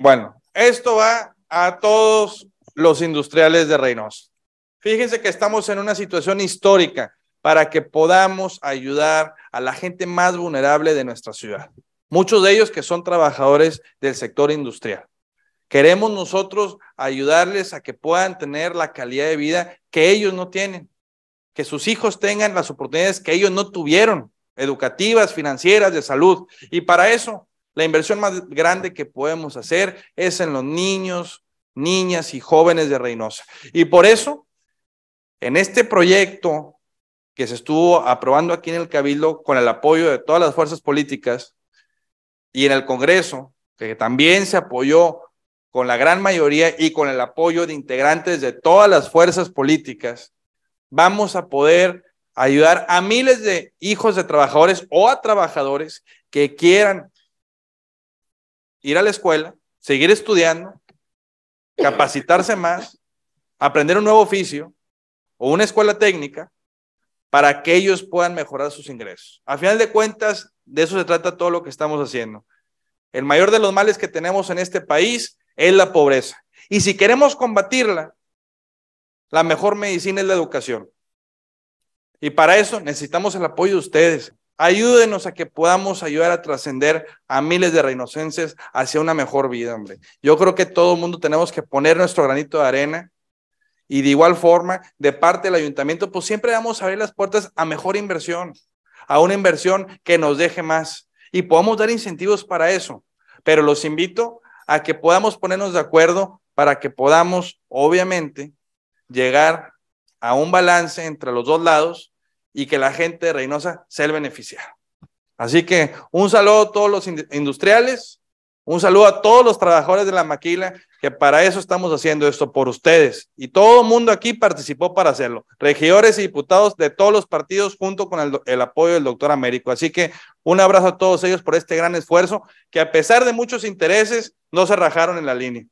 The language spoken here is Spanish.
Bueno, esto va a todos los industriales de Reynosa. Fíjense que estamos en una situación histórica para que podamos ayudar a la gente más vulnerable de nuestra ciudad. Muchos de ellos que son trabajadores del sector industrial. Queremos nosotros ayudarles a que puedan tener la calidad de vida que ellos no tienen, que sus hijos tengan las oportunidades que ellos no tuvieron, educativas, financieras, de salud. Y para eso la inversión más grande que podemos hacer es en los niños, niñas y jóvenes de Reynosa. Y por eso, en este proyecto que se estuvo aprobando aquí en el Cabildo con el apoyo de todas las fuerzas políticas y en el Congreso, que también se apoyó con la gran mayoría y con el apoyo de integrantes de todas las fuerzas políticas, vamos a poder ayudar a miles de hijos de trabajadores o a trabajadores que quieran ir a la escuela, seguir estudiando, capacitarse más, aprender un nuevo oficio o una escuela técnica para que ellos puedan mejorar sus ingresos. A final de cuentas, de eso se trata todo lo que estamos haciendo. El mayor de los males que tenemos en este país es la pobreza. Y si queremos combatirla, la mejor medicina es la educación. Y para eso necesitamos el apoyo de ustedes. Ayúdenos a que podamos ayudar a trascender a miles de reinocenses hacia una mejor vida, hombre. Yo creo que todo el mundo tenemos que poner nuestro granito de arena y de igual forma, de parte del ayuntamiento, pues siempre vamos a abrir las puertas a mejor inversión, a una inversión que nos deje más y podamos dar incentivos para eso. Pero los invito a que podamos ponernos de acuerdo para que podamos, obviamente, llegar a un balance entre los dos lados y que la gente de Reynosa se el beneficiado. Así que un saludo a todos los industriales, un saludo a todos los trabajadores de la maquila, que para eso estamos haciendo esto, por ustedes. Y todo el mundo aquí participó para hacerlo, regidores y diputados de todos los partidos junto con el apoyo del doctor Américo. Así que un abrazo a todos ellos por este gran esfuerzo, que a pesar de muchos intereses, no se rajaron en la línea.